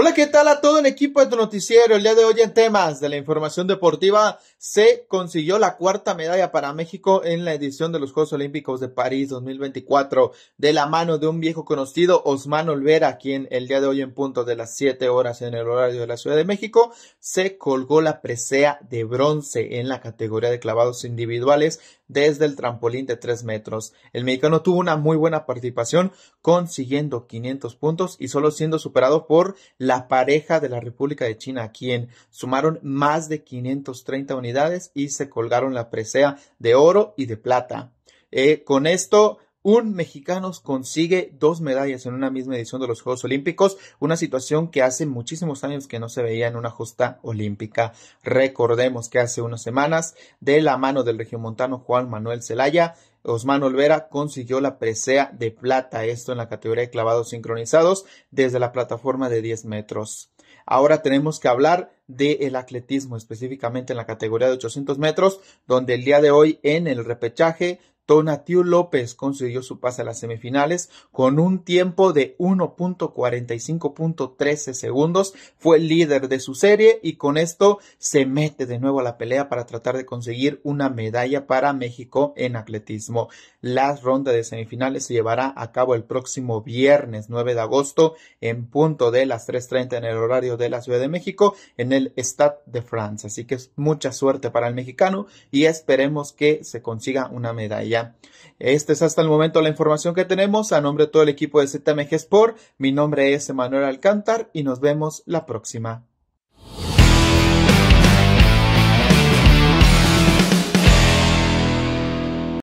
Hola. ¿qué tal a todo el equipo de tu noticiero? El día de hoy en temas de la información deportiva se consiguió la cuarta medalla para México en la edición de los Juegos Olímpicos de París 2024 de la mano de un viejo conocido, Osman Olvera, quien el día de hoy en punto de las 7 horas en el horario de la Ciudad de México se colgó la presea de bronce en la categoría de clavados individuales desde el trampolín de 3 metros. El mexicano tuvo una muy buena participación consiguiendo 500 puntos y solo siendo superado por la pareja de la República de China, quien sumaron más de 530 unidades y se colgaron la presea de oro y de plata. Eh, con esto un mexicano consigue dos medallas en una misma edición de los Juegos Olímpicos, una situación que hace muchísimos años que no se veía en una justa olímpica. Recordemos que hace unas semanas, de la mano del regiomontano Juan Manuel Zelaya, Osman Olvera consiguió la presea de plata, esto en la categoría de clavados sincronizados desde la plataforma de 10 metros. Ahora tenemos que hablar del atletismo, específicamente en la categoría de 800 metros, donde el día de hoy en el repechaje Tonatiu López consiguió su pase a las semifinales con un tiempo de 1.45.13 segundos. Fue líder de su serie y con esto se mete de nuevo a la pelea para tratar de conseguir una medalla para México en atletismo. La ronda de semifinales se llevará a cabo el próximo viernes 9 de agosto en punto de las 3.30 en el horario de la Ciudad de México en el Stade de France. Así que mucha suerte para el mexicano y esperemos que se consiga una medalla. Esta es hasta el momento la información que tenemos. A nombre de todo el equipo de ZMG Sport, mi nombre es Emanuel Alcántar y nos vemos la próxima.